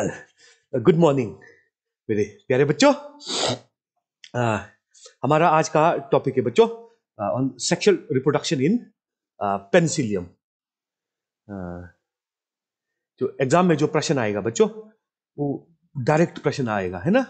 Good morning मेरे प्यारे बच्चों हमारा आज का टॉपिक है बच्चों on sexual reproduction in penicillium जो एग्जाम में जो प्रश्न आएगा बच्चों वो डायरेक्ट प्रश्न आएगा है ना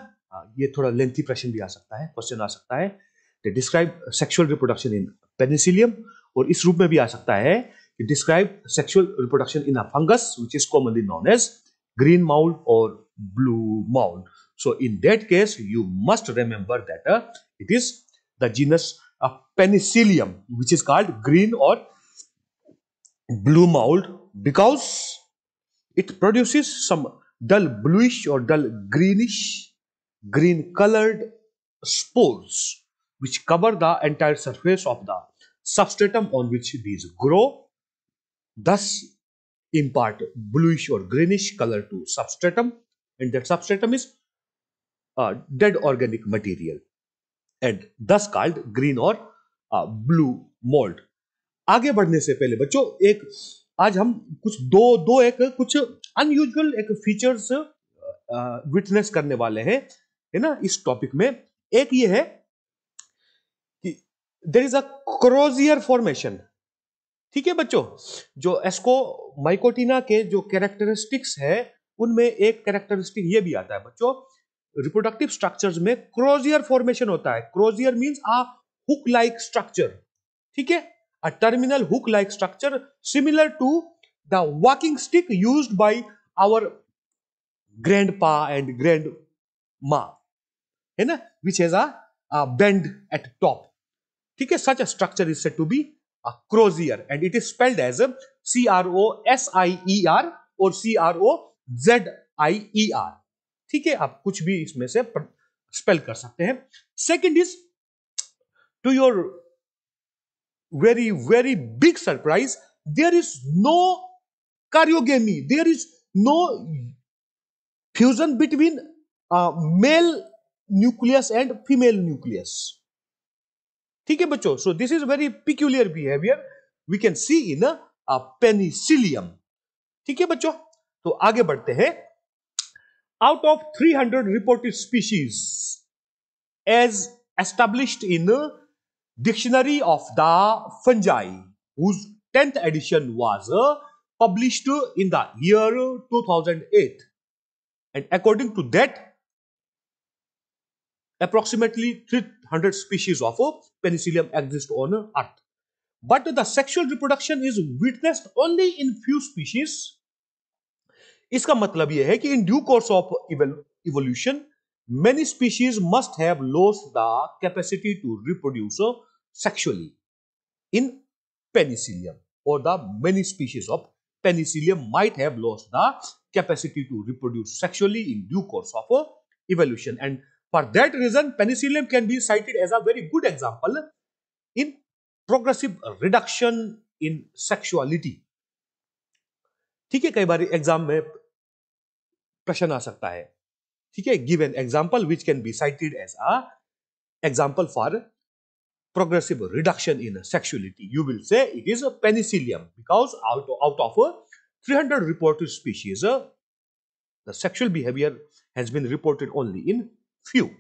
ये थोड़ा लेंथी प्रश्न भी आ सकता है क्वेश्चन आ सकता है describe sexual reproduction in penicillium और इस रूप में भी आ सकता है It describes sexual reproduction in a fungus, which is commonly known as green mold or blue mold. So in that case, you must remember that uh, it is the genus uh, Penicillium, which is called green or blue mold because it produces some dull bluish or dull greenish, green colored spores which cover the entire surface of the substratum on which these grow thus impart bluish or greenish color to substratum and that substratum is uh, dead organic material and thus called green or blue uh, mould आगे बढ़ने से पहले बच्चों एक आज हम कुछ दो दो एक कुछ अनयूजुअल एक फीचर्स विटनेस करने वाले हैं है ना इस टॉपिक में एक ये है कि there is a crozier formation ठीक है बच्चों जो एस्को माइकोटिना के जो कैरेक्टरिस्टिक्स है उनमें एक कैरेक्टरिस्टिक ये भी आता है बच्चों रिप्रोडक्टिव स्ट्रक्चर्स में क्रोजियर फॉर्मेशन होता है crozier means a hook like structure ठीक है a terminal hook like structure similar to the walking stick used by our grandpa and grandma है ना which has a bend at top ठीक है such a structure is said to be crozier and it is spelled as C R O S I E R or C R O Z I E R ठीक है आप कुछ भी इसमें से spell कर सकते हैं second is to your very very big surprise there is no karyogamy there is no fusion between male nucleus and female nucleus ठीक है बच्चों so this is very peculiar behaviour we can see in Penicillium ठीक है बच्चो तो आगे बढ़ते हैं out of three hundred reported species as established in dictionary of the fungi whose tenth edition was published in the year 2008 and according to that Approximately 300 species of Penicillium exist on Earth. But the sexual reproduction is witnessed only in few species. इसका मतलब यह है in due course of evolution, many species must have lost the capacity to reproduce sexually in penicillium or the many species of penicillium might have lost the capacity to reproduce sexually in due course of evolution and for that reason, penicillium can be cited as a very good example in progressive reduction in sexuality. ठीक है कई बार exam में प्रश्न आ सकता है ठीक है give an example which can be cited as a example progressive reduction in sexuality. You will say it is a penicillium because out out of 300 reported species, the sexual behavior has been reported only in few.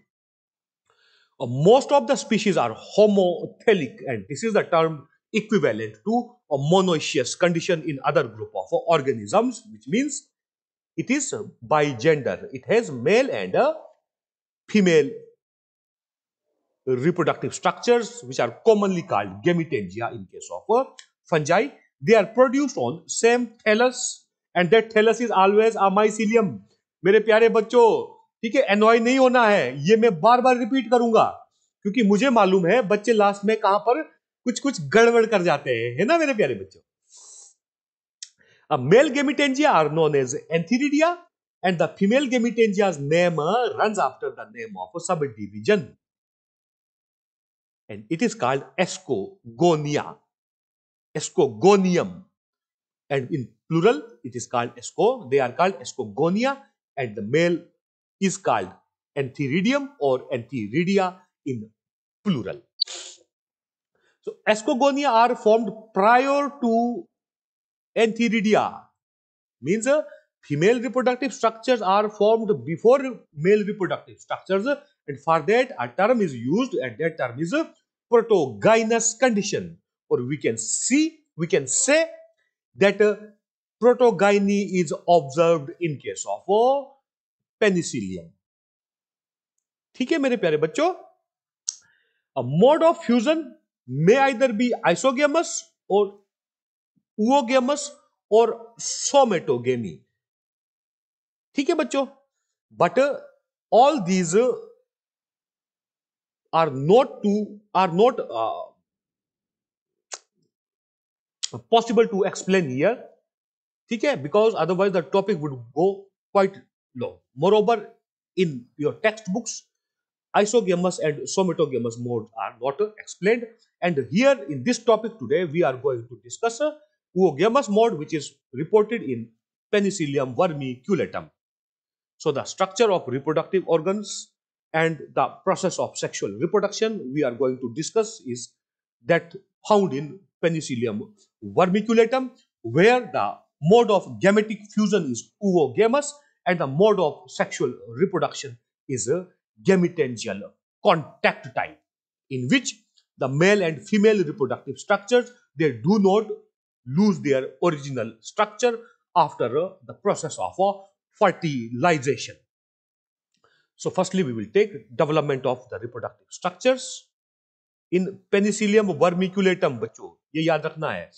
Uh, most of the species are homothelic and this is the term equivalent to a monoecious condition in other group of organisms which means it is bigender. It has male and uh, female reproductive structures which are commonly called gametangia in case of uh, fungi. They are produced on same thallus and that thallus is always a mycelium. मेरे प्यारे बच्चों ठीक है annoy नहीं होना है ये मैं बार बार रिपीट करूंगा क्योंकि मुझे मालूम है बच्चे लास्ट में कहां पर कुछ कुछ गड़बड़ कर जाते हैं है ना मेरे प्यारे बच्चों male gametangia are known as antheridia and the female gametangia name run after the name of subdivision and it is called ascogonia ascogonium and in plural it is called asco they are called ascogonia and the male is called antiridium or antiridia in plural. So ascogonia are formed prior to antiridia, means uh, female reproductive structures are formed before male reproductive structures uh, and for that a term is used and that term is a uh, protogynous condition or we can see we can say that uh, protogyny is observed in case of uh, penicillium ठीक है मेरे प्यारे बच्चों mode of fusion में either be isogamous और उमस और somatogamy ठीक है बच्चों but all these are not to are not possible to explain here ठीक है because otherwise the topic would go quite law. Moreover, in your textbooks, isogamous and somatogamous modes are not explained. And here in this topic today, we are going to discuss uogamous uh, mode, which is reported in Penicillium vermiculatum. So the structure of reproductive organs and the process of sexual reproduction we are going to discuss is that found in Penicillium vermiculatum, where the mode of gametic fusion is oogamous and the mode of sexual reproduction is a gametangial contact type in which the male and female reproductive structures they do not lose their original structure after uh, the process of uh, fertilization so firstly we will take development of the reproductive structures in penicillium vermiculatum बच्चों ये याद रखना है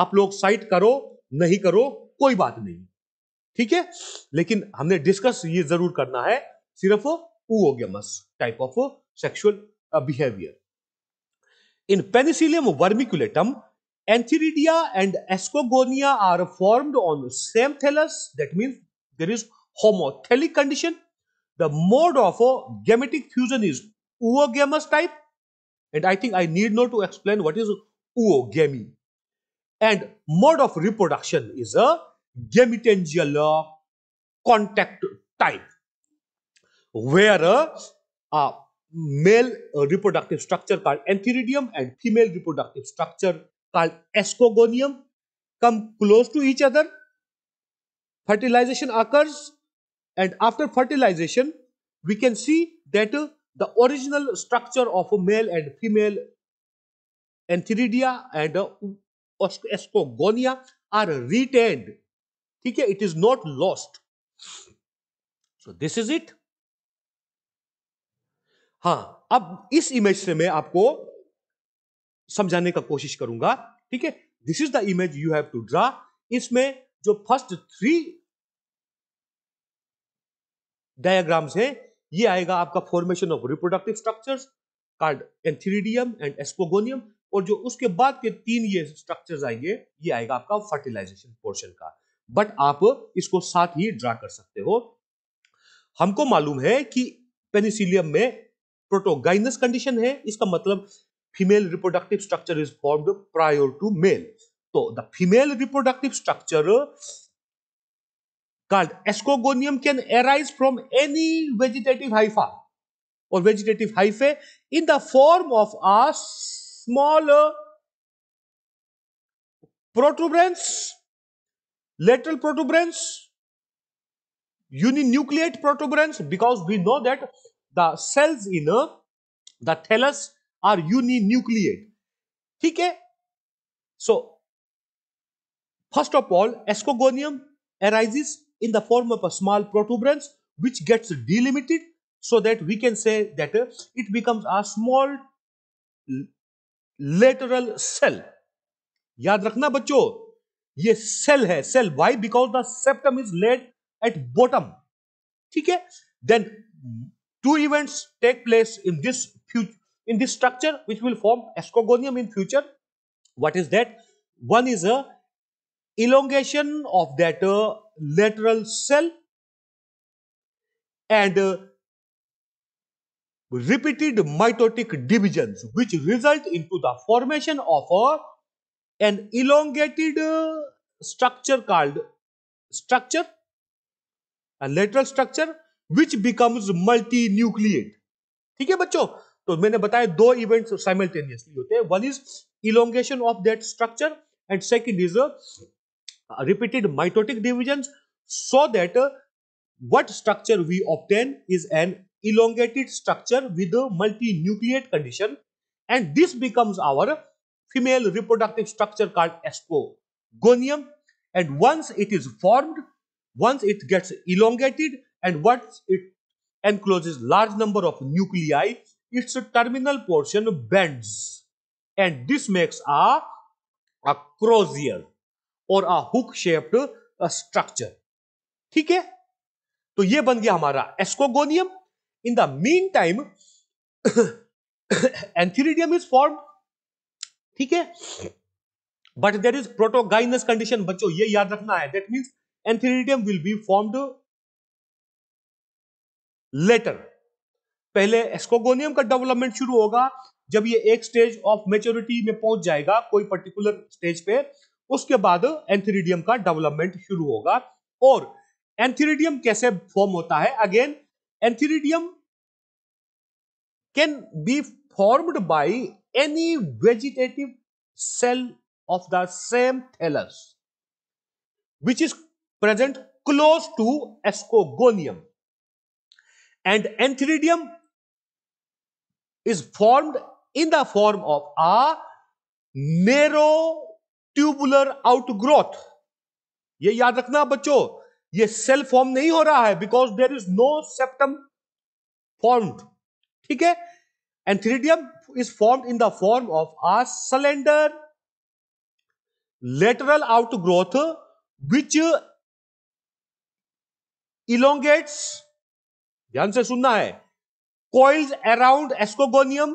आप लोग site करो नहीं करो कोई बात नहीं ठीक है लेकिन हमने डिस्कस ये जरूर करना है सिर्फ oogamous type of sexual behaviour in penicillium vermiculatum antheridia and ascogonia are formed on same thallus that means there is homothallic condition the mode of gametic fusion is oogamous type and I think I need need to explain explain is oogamy and mode of reproduction is a gemitengela contact type, where a, male reproductive structure called antheridium and female reproductive structure called escogonium come close to each other. Fertilization occurs and after fertilization we can see that uh, the original structure of a male and female antheridia and uh, ascogonia are retained ठीक है it is not lost so this is it हां अब इस image से मैं आपको समझाने का कोशिश करूंगा ठीक है this is the image you have to draw इसमें जो फर्स्ट थ्री डायग्राम्स है ये आएगा आपका formation of reproductive structures called antheridium and ascogonium और जो उसके बाद के तीन ये स्ट्रक्चर्स आएंगे ये आएगा आपका फर्टिलाइजेशन पोर्शन का बट आप इसको साथ ही ड्रा कर सकते हो हमको मालूम है कि पेनिसिलियम में प्रोटोगाइनस कंडीशन है इसका मतलब female reproductive structure is formed prior to male तो the female reproductive structure called ascogonium can arise from any vegetative hypha और vegetative hyphae in the form of a small protuberance lateral protuberance, uninucleate protuberance because we know that the cells in a, the thallus are uninucleate. Okay? So, first of all, ascogonium arises in the form of a small protuberance which gets delimited so that we can say that uh, it becomes a small lateral cell. याद रखना बच्चों ये cell है cell why because the septum is laid at bottom ठीक है two events take place in this in this structure which will form ascogonium in future what is that one is a elongation of that uh, lateral cell and uh, repeated mitotic divisions which result into the formation of a an elongated uh, structure called structure, a lateral structure which becomes multinucleate. ठीक है बच्चों तो मैंने बताया दो events simultaneously होते हैं is is elongation of that structure and second is repeated mitotic divisions so that uh, what structure we obtain is an elongated structure with a multinucleate condition and this becomes our female reproductive structure called ascogonium and once it is formed once it gets elongated and once it encloses large number of nuclei its terminal portion bends and this makes a, a crozier और a hook shaped structure ठीक है तो ये बन गया हमारा ascogonium in the mean time antheridium is formed ठीक है but there is protogynous condition बच्चों ये याद रखना है that means antheridium will be formed later पहले एस्कोगोनियम का डेवलपमेंट शुरू होगा जब ये एक स्टेज ऑफ मेच्योरिटी में पहुंच जाएगा कोई पर्टिकुलर स्टेज पे उसके बाद एंथेरिडियम का डेवलपमेंट शुरू होगा और एंथेरिडियम कैसे फॉर्म होता है again antheridium can be formed by any vegetative cell of the same thallus which is present close to ascogonium and antheridium is formed in the form of a narrow tubular outgrowth ye yaad rakhna bachcho ye cell form nahi ho raha hai because there is no septum formed theek hai And theridium is formed in the form of a slender lateral outgrowth which elongates ध्यान से सुनना है coils around ascogonium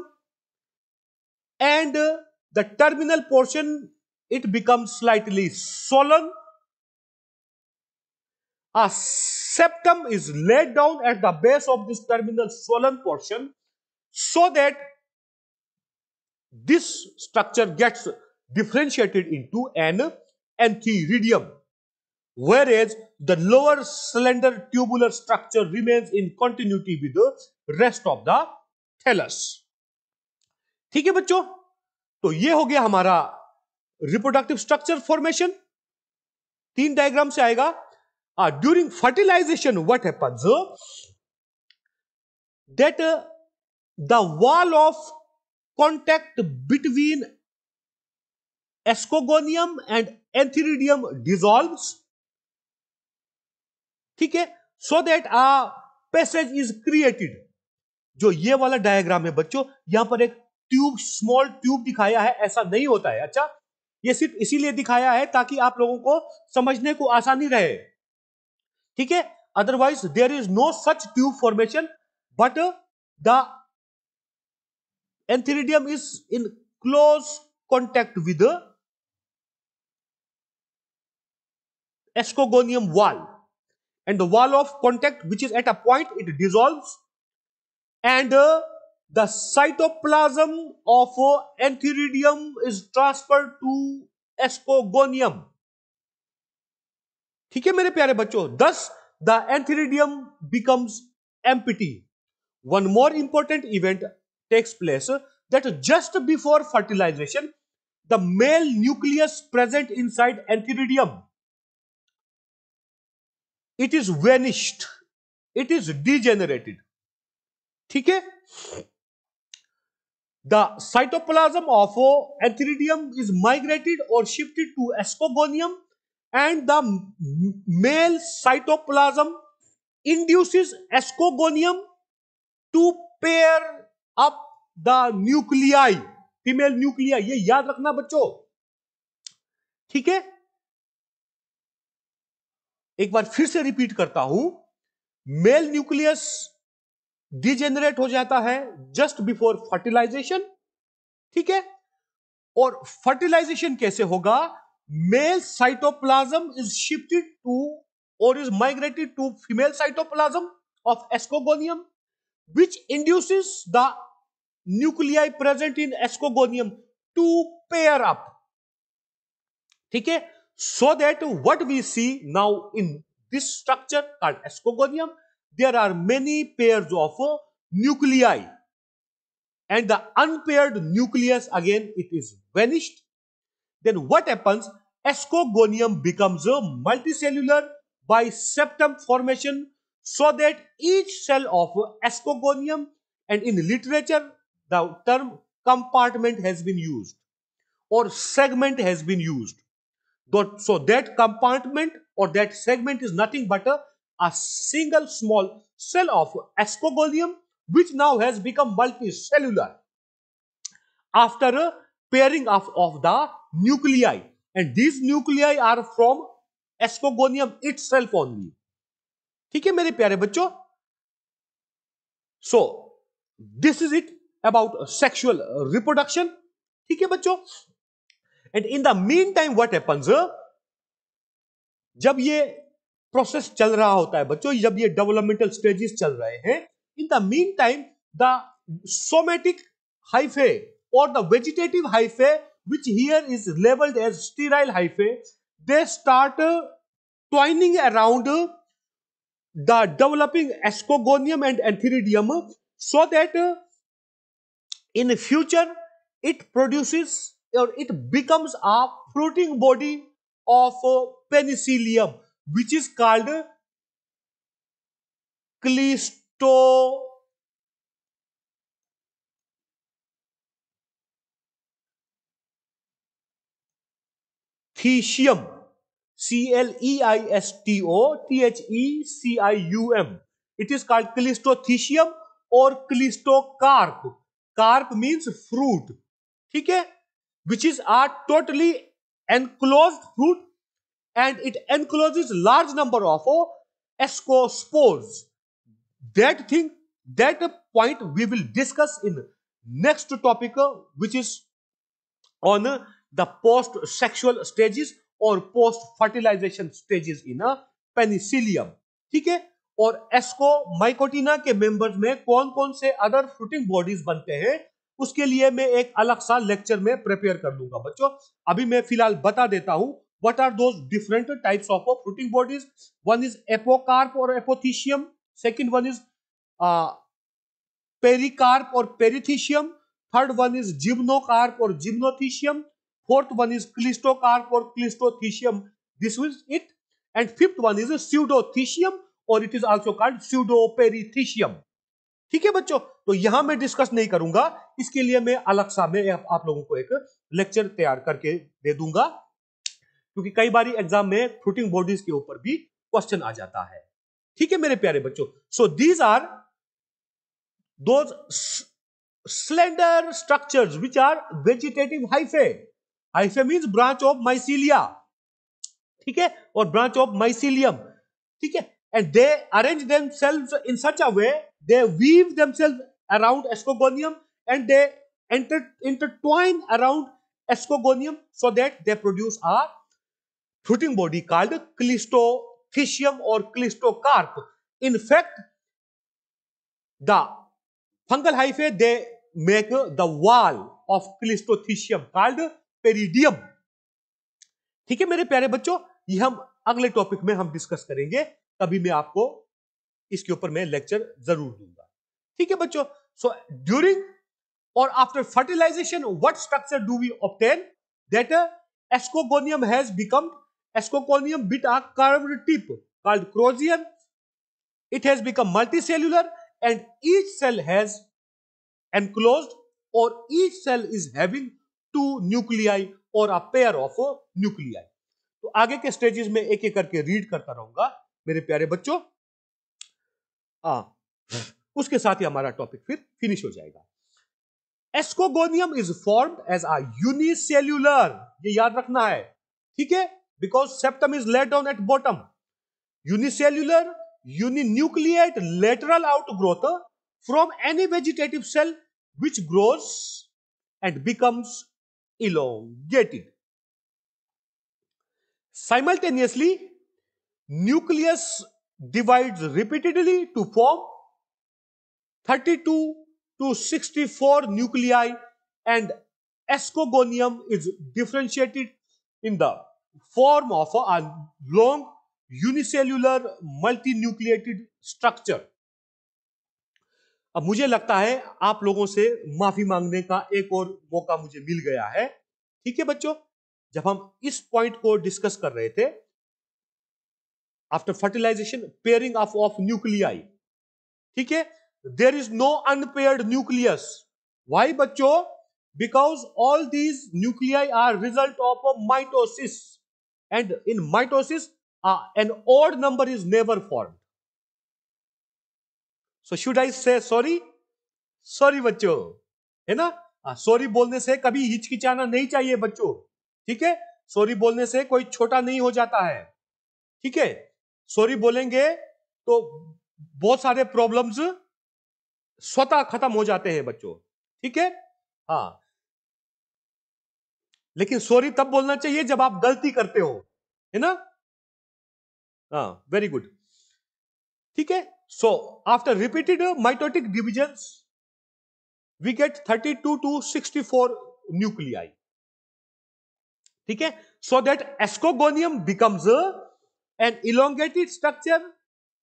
and the terminal portion it becomes slightly swollen a septum is laid down at the base of this terminal swollen portion so that this structure gets differentiated into an antheridium whereas the lower cylinder tubular structure remains in continuity with the rest of the thallus ठीक है बच्चों तो ये हो गया हमारा reproductive structure formation तीन diagram से आएगा during fertilization what happens that the wall of contact between ascogonium and antheridium dissolve ठीक है so that a passage is created जो ये वाला डायग्राम है बच्चों यहां पर एक ट्यूब स्मॉल ट्यूब दिखाया है ऐसा नहीं होता है अच्छा ये सिर्फ इसीलिए दिखाया है ताकि आप लोगों को समझने को आसानी रहे ठीक है otherwise there is no such tube formation but the Antheridium is in close contact with the ascogonium wall and the wall of contact which is at a point it dissolves and uh, the cytoplasm of uh, antheridium is transferred to ascogonium ठीक है मेरे प्यारे बच्चों thus the antheridium becomes empty one more important event takes place that just before fertilization, the male nucleus present inside antheridium, it is vanished, it is degenerated. Okay, the cytoplasm of antheridium is migrated or shifted to ascogonium and the male cytoplasm induces ascogonium to pair up the nuclei female nuclei ये याद रखना बच्चों ठीक है एक बार फिर से repeat करता हूं मेल न्यूक्लियस डिजेनरेट हो जाता है जस्ट बिफोर फर्टिलाइजेशन ठीक है और फर्टिलाइजेशन कैसे होगा male cytoplasm is shifted to और is migrated to female cytoplasm of ascogonium which induces the nuclei present in ascogonium to pair up. Okay, so that what we see now in this structure called ascogonium there are many pairs of nuclei and the unpaired nucleus again it is vanished then what happens ascogonium becomes a multicellular by septum formation so that each cell of ascogonium and in literature the term compartment has been used or segment has been used so that compartment or that segment is nothing but a, a single small cell of ascogonium which now has become multicellular after a pairing of, of the nuclei and these nuclei are from ascogonium itself only ठीक है मेरे प्यारे बच्चों so this is it about sexual reproduction ठीक है बच्चों and in the mean time what happens जब ये प्रोसेस चल रहा होता है बच्चों जब ये डेवलपमेंटल स्टेजेस चल रहे हैं in the mean time the somatic hyphae और the vegetative hyphae which here is labelled as sterile hyphae they start twining around the developing ascogonium and antheridium so that uh, in future it produces or it becomes a fruiting body of uh, penicillium which is called uh, clisto C L E I S T O T H E C I U M. It is called Callistothecium or Callistocarp. Carp means fruit. okay? which is a totally enclosed fruit and it encloses large number of oh, ascospores. That thing, that point we will discuss in next topic which is on the post-sexual stages और post fertilization stages in a Penicillium ठीक है और एस्को माइकोटिना के members में कौन कौन से other fruiting bodies बनते हैं उसके लिए मैं एक अलग सा लेक्चर में प्रिपेयर कर लूंगा बच्चों अभी मैं फिलहाल बता देता हूं what are those different types of fruiting bodies one is apocarp और apothecium second one is pericarp और perithecium third one is gymnocarp और gymnothecium Fourth one is clistocarp or clistothecium. This is it. And fifth one is a pseudothecium or it is also called pseudoperithecium ठीक है बच्चों तो यहां मैं discuss नहीं करूंगा इसके लिए मैं अलग सा मैं आप, आप लोगों को एक लेक्चर तैयार करके दे दूंगा क्योंकि कई बार एग्जाम में फ्रूटिंग बॉडीज के ऊपर भी क्वेश्चन आ जाता है ठीक है मेरे प्यारे बच्चों so these are two slender structures which are vegetative hyphae hyphae means branch of mycelia ठीक है और ब्रांच ऑफ माइसिलियम ठीक है and they arrange them in such a way they weave them around ascogonium and they intertwine around ascogonium so that they produce a fruiting body called clistophysium or clistocarp. In fact, the fungal hypha they make the wall of clistothecium called peridium ठीक है मेरे प्यारे बच्चों ये हम अगले topic में हम डिस्कस करेंगे तभी मैं आपको इसके ऊपर मैं लेक्चर जरूर दूंगा ठीक है बच्चों सो ड्यूरिंग और after fertilization what structure do we obtain that ascogonium has become ascogonium bit a curve tip called crozier it has become multi cellular and each cell has enclose और each cell is having two nuclei और a pair of nuclei तो आगे के stages में एक एक करके read करता रहूंगा मेरे प्यारे बच्चों आ, उसके साथ ही हमारा टॉपिक फिर फिनिश हो जाएगा ascogonium is form as a unicellular ये याद रखना है ठीक है because septum is let down at bottom unicellular uninucleate lateral out growth from any vegetative cell which grows and becomes elongated. Simultaneously, nucleus divides repeatedly to form 32 to 64 nuclei and ascogonium is differentiated in the form of a long unicellular multinucleated structure. अब मुझे लगता है आप लोगों से माफी मांगने का एक और मौका मुझे मिल गया है ठीक है बच्चों जब हम इस पॉइंट को डिस्कस कर रहे थे after fertilization pairing of of nuclei ठीक है there is no unpaired nucleus why बच्चों because all these nuclei are result of a mitosis and in mitosis an odd number is never never so should I say sorry sorry बच्चो है ना sorry हाँ, बोलने से कभी हिचकिचाना नहीं चाहिए बच्चों ठीक है सॉरी बोलने से कोई छोटा नहीं हो जाता है ठीक है सॉरी बोलेंगे तो बहुत सारे प्रॉब्लम्स स्वतः खत्म हो जाते हैं बच्चों ठीक है हाँ लेकिन सॉरी तब बोलना चाहिए जब आप गलती करते हो है ना हाँ वेरी गुड ठीक है So after repeated mitotic divisions, we get 32 to 64 nuclei. Okay? So that ascogonium becomes a, an elongated structure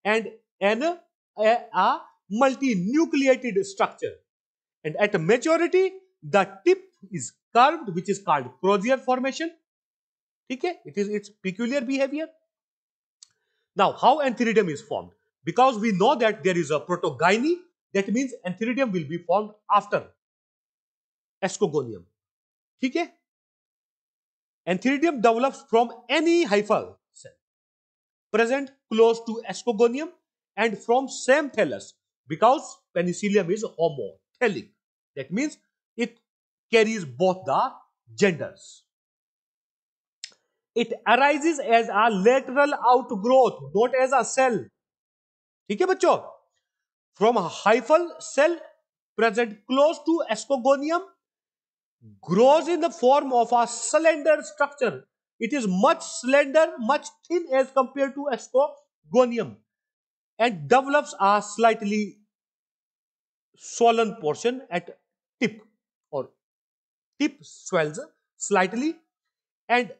and an, a, a multinucleated structure. And at maturity, the tip is curved, which is called crozier formation. Okay? It is its peculiar behavior. Now, how antheridium is formed? Because we know that there is a protogyny, that means antheridium will be formed after ascogonium. Okay? Antheridium develops from any hyphal cell present close to ascogonium and from same thallus because penicillium is homothelic. That means it carries both the genders. It arises as a lateral outgrowth, not as a cell ठीक है बच्चों from hyphal cell present close to grows in the form of a slender structure. It is much slender, much thin as compared to ascogonium and develops a slightly swollen portion at tip or tip swells slightly and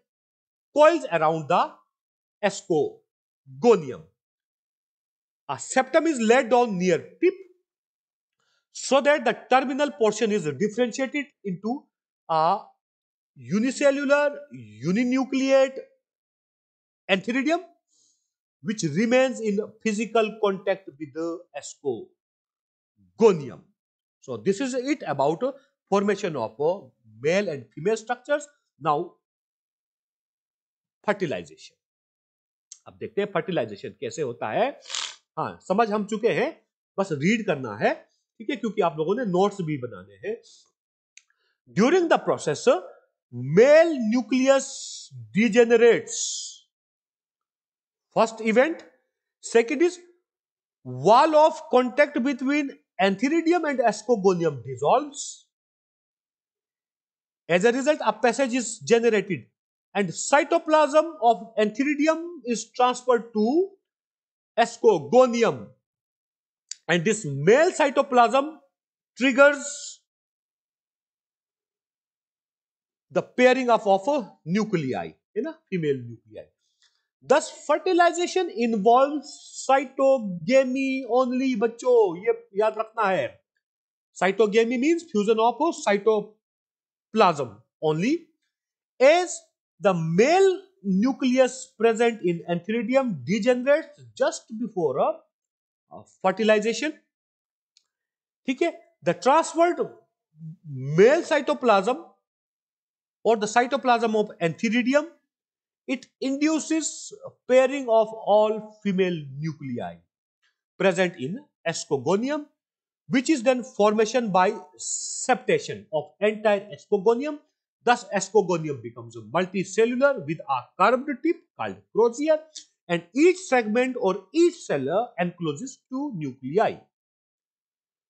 coils around the ascogonium. A septum is laid down near tip so that the terminal portion is differentiated into a unicellular uninucleate antheridium which remains in physical contact with the ascogonium. So this is it about formation of male and female structures. Now fertilization अब देखते हैं fertilisation कैसे होता है हाँ समझ हम चुके हैं बस रीड करना है ठीक है क्योंकि आप लोगों ने नोट्स भी बनाने हैं during the process male nucleus degenerates first event second is wall of contact between antheridium and ascogonium dissolve as a result a passage is generated and cytoplasm of antheridium is transferred to ascogonium and this male cytoplasm triggers the pairing of of nuclei है ना female nuclei thus fertilization involve cytogamy only बच्चो ये याद रखना है cytogamy means fusion of cytoplasm only as the mail nucleus present in antheridium degenerates just before a, a fertilization the transferred male cytoplasm or the cytoplasm of antheridium it induces pairing of all female nuclei present in ascogonium which is then formation by septation of entire ascogonium Thus, ascogonium becomes a multicellular with a curved tip called crozier and each segment or each cell encloses two nuclei.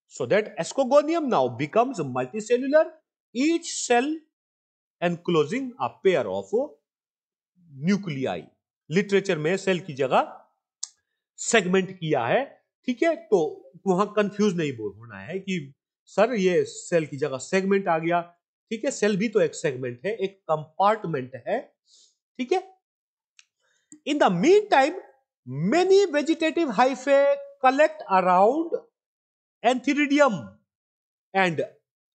So that ascogonium now becomes a multicellular, each cell enclosing a pair of nuclei. literature में cell की जगह segment किया है ठीक है तो वहां confuse नहीं होना है कि सर ये सेल की जगह सेगमेंट आ गया ठीक है सेल भी तो एक सेगमेंट है एक कंपार्टमेंट है ठीक है in the mean time many vegetative hyphae collect around antheridium and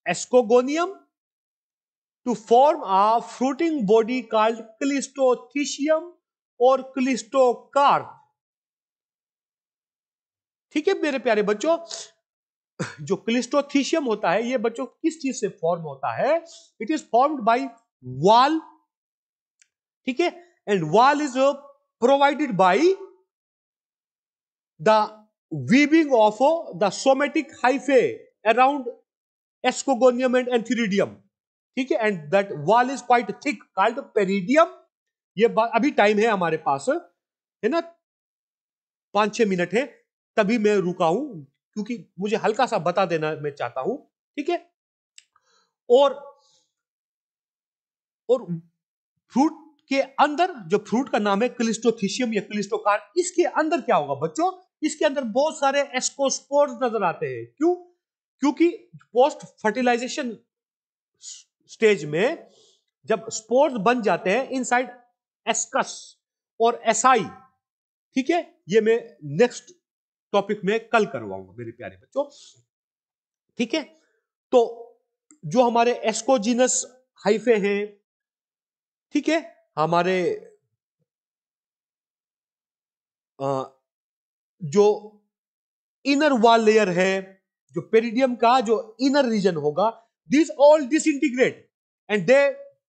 ascogonium to form a fruiting body called clistothecium और क्लिस्टोकार्प ठीक है मेरे प्यारे बच्चों जो क्लिस्टोथीशियम होता है ये बच्चों किस चीज से फॉर्म होता है इट इज फॉर्म्ड बाय वाल ठीक है and wall is provided by the weaving of the somatic hyphae around ascogonium and antheridium ठीक है and that wall is quite thick called peridium ये अभी टाइम है हमारे पास है ना पांच छह मिनट है तभी मैं रुका हूं क्योंकि मुझे हल्का सा बता देना मैं चाहता हूं ठीक है और और हम्म। फ्रूट के अंदर जो फ्रूट का नाम है क्लिस्टोथिशियम या क्लिस्टोकार इसके अंदर क्या होगा बच्चों इसके अंदर बहुत सारे एस्कोस्पोर्स नजर आते हैं क्यों क्योंकि पोस्ट फर्टिलाइजेशन स्टेज में जब स्पोर्स बन जाते हैं इनसाइड एस्कस और एसआई ठीक है ये मैं नेक्स्ट टॉपिक में कल करवाऊंगा मेरे प्यारे बच्चों ठीक है तो जो हमारे एस्कोजीनस हाइफे हैं ठीक है हमारे जो इनर वॉल लेयर है जो पेरिडियम का जो इनर रीजन होगा this all integrate and they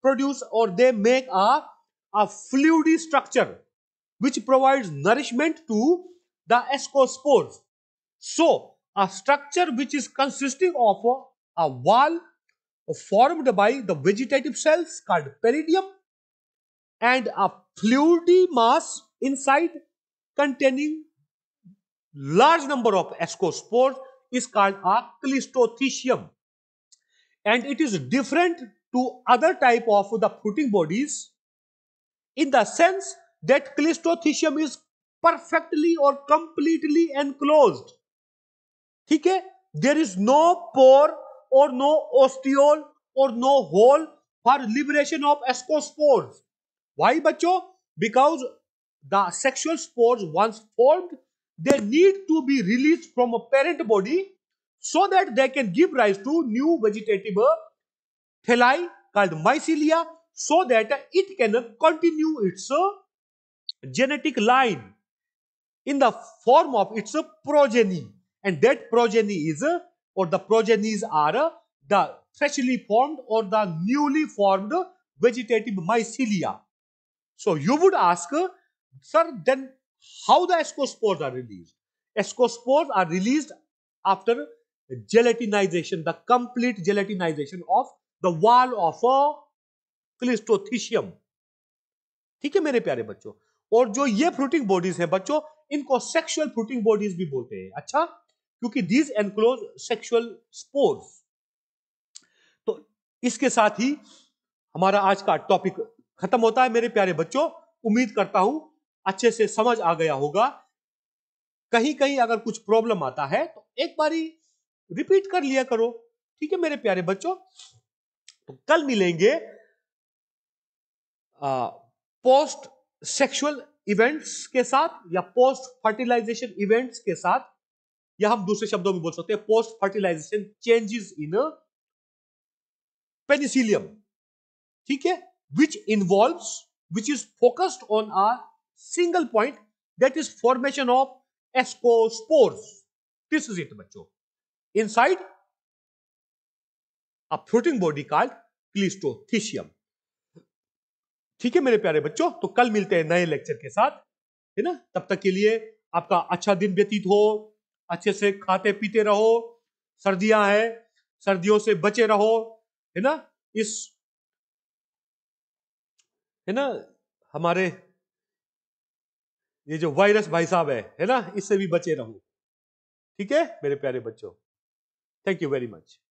produce और they make a fluidy structure which provides nourishment to the ascospores. So, a structure which is consisting of a, a wall formed by the vegetative cells called peridium and a fluidy mass inside containing large number of ascospores is called a cleistothecium and it is different to other type of the fruiting bodies in the sense that cleistothecium is perfectly or completely enclosed ठीक है there is no pore और no ostiole और no hole for liberation of ascospores why बच्चों because the sexual spores they need to be released from a parent body so that they can give rise to new vegetative phthalai called mycelia so that it can continue its uh, genetic line. in the form of its a progeny and that progeny is a, or the progenies are a, the freshly formed or the newly formed vegetative mycelia. So you would ask, sir, then how the ascospores are released? Ascospores are released after gelatinization, the complete gelatinization of the wall of a cleistothecium ठीक है मेरे प्यारे बच्चों और जो ये fruiting bodies हैं बच्चों इनको सेक्सुअल फ्रूटिंग बॉडीज भी बोलते हैं अच्छा क्योंकि दीज एनक्लोज सेक्सुअल स्पोर्स तो इसके साथ ही हमारा आज का टॉपिक खत्म होता है मेरे प्यारे बच्चों उम्मीद करता हूं अच्छे से समझ आ गया होगा कहीं कहीं अगर कुछ प्रॉब्लम आता है तो एक बारी रिपीट कर लिया करो ठीक है मेरे प्यारे बच्चों तो कल मिलेंगे आ, पोस्ट सेक्सुअल इवेंट्स के साथ या पोस्ट फर्टिलाइजेशन इवेंट्स के साथ या हम दूसरे शब्दों में बोल सकते हैं post fertilization changes in Penicillium ठीक है which involve which is focused on a single point that is formation of ascospores this is it बच्चों inside a fruiting body called cleistothecium ठीक है मेरे प्यारे बच्चों तो कल मिलते हैं नए लेक्चर के साथ है ना तब तक के लिए आपका अच्छा दिन व्यतीत हो अच्छे से खाते पीते रहो सर्दियां हैं सर्दियों से बचे रहो है ना इस है ना हमारे ये जो वायरस भाई साहब है है ना इससे भी बचे रहो ठीक है मेरे प्यारे बच्चों थैंक यू वेरी मच